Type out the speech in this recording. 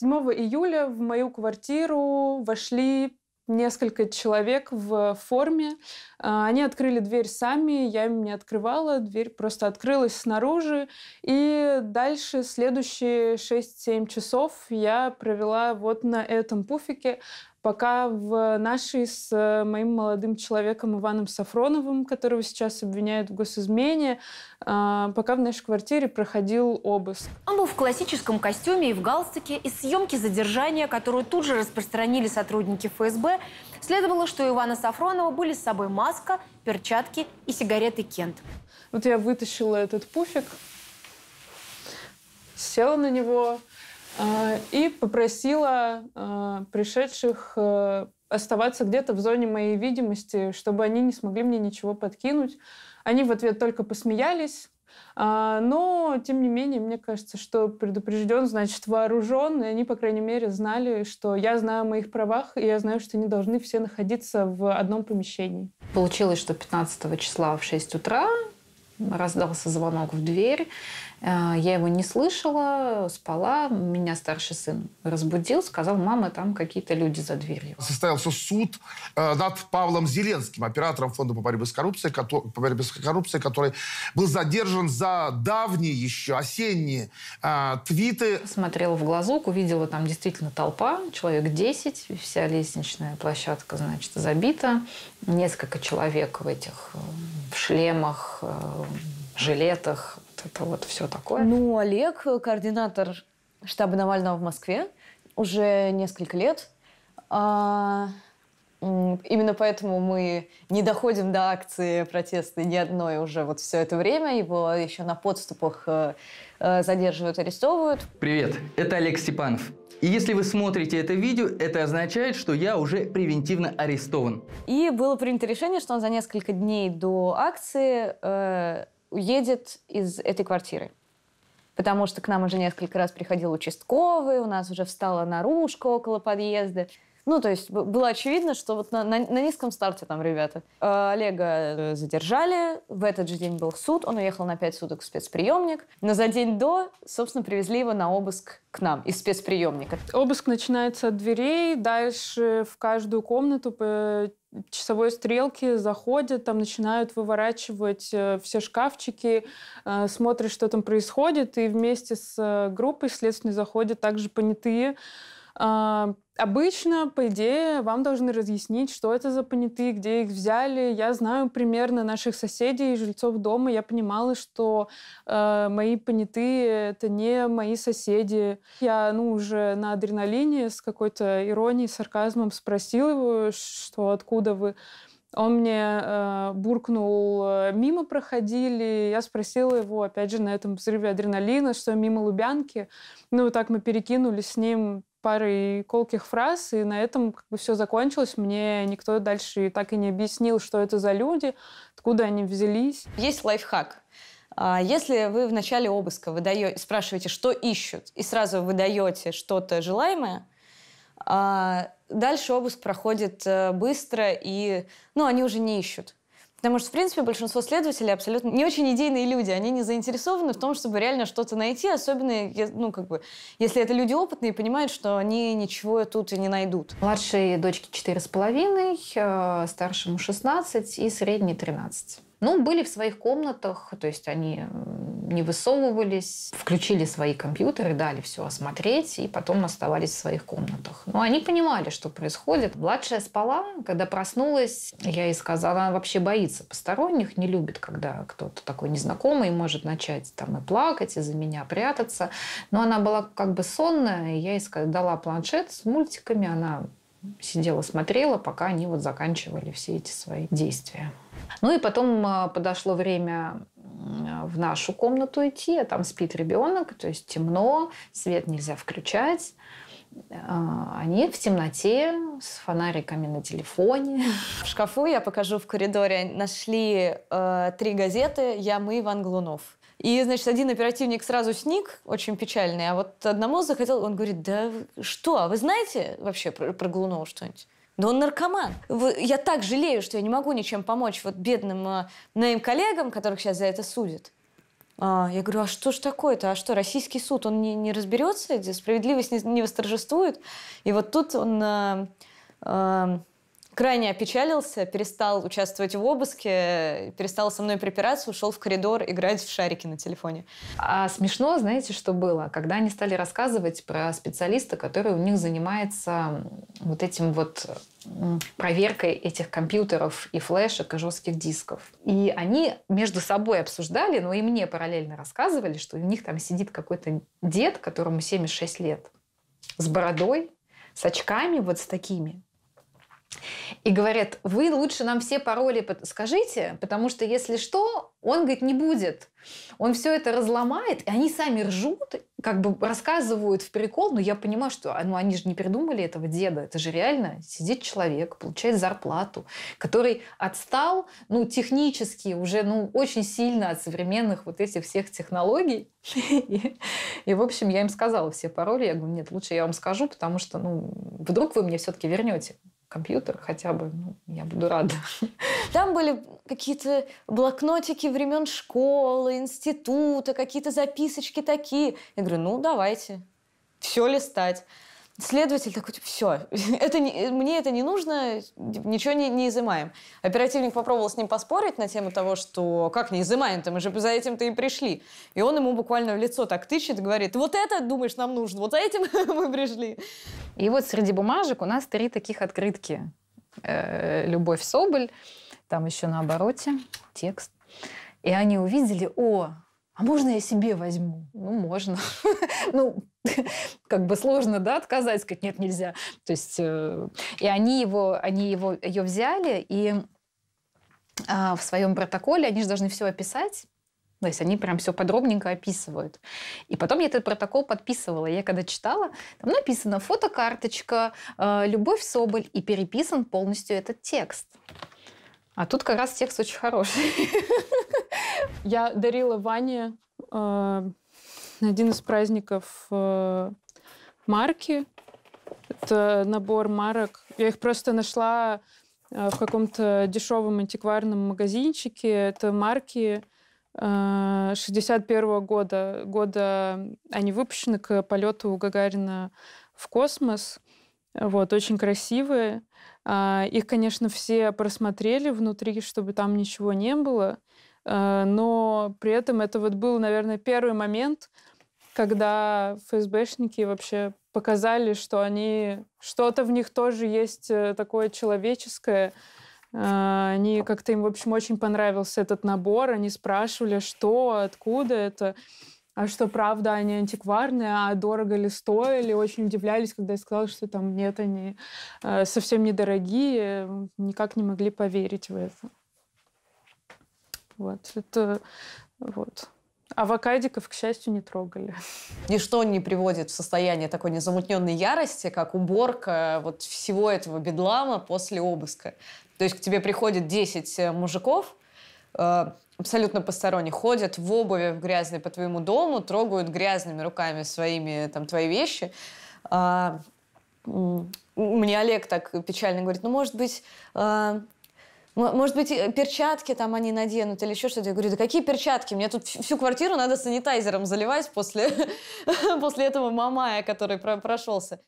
7 июля в мою квартиру вошли несколько человек в форме. А, они открыли дверь сами, я им не открывала, дверь просто открылась снаружи. И дальше следующие 6-7 часов я провела вот на этом пуфике, Пока в нашей с э, моим молодым человеком Иваном Сафроновым, которого сейчас обвиняют в госизмене, а, пока в нашей квартире проходил обыск. Он был в классическом костюме и в галстуке. И съемки задержания, которую тут же распространили сотрудники ФСБ, следовало, что у Ивана Сафронова были с собой маска, перчатки и сигареты Кент. Вот я вытащила этот пуфик, села на него, а, и попросила а, пришедших э, оставаться где-то в зоне моей видимости, чтобы они не смогли мне ничего подкинуть. Они в ответ только посмеялись, а, но, тем не менее, мне кажется, что предупрежден, значит вооружен, и они, по крайней мере, знали, что я знаю о моих правах, и я знаю, что они должны все находиться в одном помещении. Получилось, что 15 числа в 6 утра раздался звонок в дверь. Э, я его не слышала, спала. Меня старший сын разбудил, сказал, мама, там какие-то люди за дверью. Состоялся суд э, над Павлом Зеленским, оператором фонда по борьбе с коррупцией, который, по борьбе с коррупцией, который был задержан за давние еще осенние э, твиты. Смотрела в глазок, увидела там действительно толпа, человек 10, вся лестничная площадка, значит, забита. Несколько человек в этих э, в шлемах, Э, жилетах, вот это вот все такое. Ну, Олег, э, координатор штаба Навального в Москве, уже несколько лет. А, Именно поэтому мы не доходим до акции протеста ни одной уже вот все это время. Его еще на подступах э, э, задерживают, арестовывают. Привет, это Олег Степанов. И если вы смотрите это видео, это означает, что я уже превентивно арестован. И было принято решение, что он за несколько дней до акции э, уедет из этой квартиры потому что к нам уже несколько раз приходил участковый, у нас уже встала наружка около подъезда. Ну, то есть было очевидно, что вот на, на, на низком старте там ребята. Э, Олега э, задержали, в этот же день был суд, он уехал на 5 суток в спецприемник, но за день до, собственно, привезли его на обыск к нам из спецприемника. Обыск начинается от дверей, дальше в каждую комнату по часовой стрелке заходят, там начинают выворачивать э, все шкафчики, смотрят, что там происходит, и вместе с группой следственной заходят также понятые, а, Обычно, по идее, вам должны разъяснить, что это за понятые, где их взяли. Я знаю примерно наших соседей, и жильцов дома. Я понимала, что э, мои понятые — это не мои соседи. Я, ну, уже на адреналине с какой-то иронией, сарказмом спросила его, э, что откуда вы. Он мне э, буркнул, э, мимо проходили. Я спросила его, опять же, на этом взрыве адреналина, что мимо Лубянки. Ну, так мы перекинули с ним парой колких фраз, и на этом как бы все закончилось. Мне никто дальше так и не объяснил, что это за люди, откуда они взялись. Есть лайфхак. А, если вы в начале обыска выдаете, спрашиваете, что ищут, и сразу выдаете что-то желаемое, а, дальше обыск проходит э, быстро, и ну, они уже не ищут. Потому что, в принципе, большинство следователей абсолютно не очень идейные люди. Они не заинтересованы в том, чтобы реально что-то найти, особенно, ну, как бы, если это люди опытные и понимают, что они ничего тут и не найдут. Младшей дочке 4,5, старшему 16 и средней 13. Ну, были в своих комнатах, то есть они не высовывались, включили свои компьютеры, дали все осмотреть, и потом оставались в своих комнатах. Но они понимали, что происходит. Младшая спала, когда проснулась, я ей сказала, она вообще боится посторонних, не любит, когда кто-то такой незнакомый может начать там и плакать, и за меня прятаться. Но она была как бы сонная, и я ей сказала, дала планшет с мультиками, она сидела, смотрела, пока они вот заканчивали все эти свои действия. Ну и потом э, подошло время в нашу комнату идти, а там спит ребенок, то есть темно, свет нельзя включать. А, они в темноте, с фонариками на телефоне. В шкафу, я покажу в коридоре, нашли э, три газеты я мы Иван Глунов». И, значит, один оперативник сразу сник, очень печальный, а вот одному захотел, он говорит, да что, а вы знаете вообще про, про Глунова что-нибудь? Да он наркоман. Я так жалею, что я не могу ничем помочь вот бедным э, моим коллегам, которых сейчас за это судят. А, я говорю, а что ж такое-то? А что, российский суд, он не, не разберется? Справедливость не, не восторжествует? И вот тут он... Э, э, крайне опечалился, перестал участвовать в обыске, перестал со мной припираться, ушел в коридор играть в шарики на телефоне. А смешно, знаете, что было? Когда они стали рассказывать про специалиста, который у них занимается вот этим вот проверкой этих компьютеров и флешек, и жестких дисков. И они между собой обсуждали, но и мне параллельно рассказывали, что у них там сидит какой-то дед, которому 76 лет, с бородой, с очками вот с такими. И говорят, вы лучше нам все пароли скажите, потому что если что, он, говорит, не будет. Он все это разломает, и они сами ржут, как бы рассказывают в прикол, но я понимаю, что а, ну, они же не придумали этого деда, это же реально сидит человек, получает зарплату, который отстал, ну, технически уже, ну, очень сильно от современных вот этих всех технологий. И, и в общем, я им сказала все пароли, я говорю, нет, лучше я вам скажу, потому что, ну, вдруг вы мне все-таки вернете компьютер хотя бы, ну, я буду рада. Там были какие-то блокнотики времен школы, института, какие-то записочки такие. Я говорю, ну, давайте. Все листать. Следователь такой, типа, все, это не, мне это не нужно, ничего не, не изымаем. Оперативник попробовал с ним поспорить на тему того, что как не изымаем-то, мы же за этим-то и пришли. И он ему буквально в лицо так тычет, говорит, вот это, думаешь, нам нужно, вот за этим мы пришли. И вот среди бумажек у нас три таких открытки. Э -э Любовь Соболь, там еще на обороте текст. И они увидели, о, а можно я себе возьму? Ну, можно. ну, как бы сложно, да, отказать, сказать, нет, нельзя. То есть, э, и они его, они его, ее взяли, и а, в своем протоколе они же должны все описать, то есть они прям все подробненько описывают. И потом я этот протокол подписывала. Я когда читала, там написано фотокарточка, э, Любовь Соболь, и переписан полностью этот текст. А тут как раз текст очень хороший. Я дарила Ване на э, один из праздников э, марки. Это набор марок. Я их просто нашла э, в каком-то дешевом антикварном магазинчике. Это марки 61 года, года они выпущены к полету Гагарина в космос. Вот, очень красивые. А, их, конечно, все просмотрели внутри, чтобы там ничего не было. Э, но при этом это вот был, наверное, первый момент, когда ФСБшники вообще показали, что они что-то в них тоже есть э, такое человеческое. Э, они как-то им, в общем, очень понравился этот набор. Они спрашивали, что, откуда это. А что правда, они антикварные, а дорого ли стоили. Очень удивлялись, когда я сказала, что там нет, они совсем недорогие. Никак не могли поверить в это. Вот. Это вот. Авокадиков, к счастью, не трогали. Ничто не приводит в состояние такой незамутненной ярости, как уборка э, вот всего этого бедлама после обыска. То есть к тебе приходит 10 э, мужиков, э, абсолютно посторонних, ходят в обуви в грязной по твоему дому, трогают грязными руками своими там твои вещи. А, мне Олег так печально говорит, ну, может быть, а, может быть, э, перчатки там они наденут или еще что-то. Я говорю, да какие перчатки? Мне тут всю квартиру надо санитайзером заливать после, после этого мамая, который про прошелся.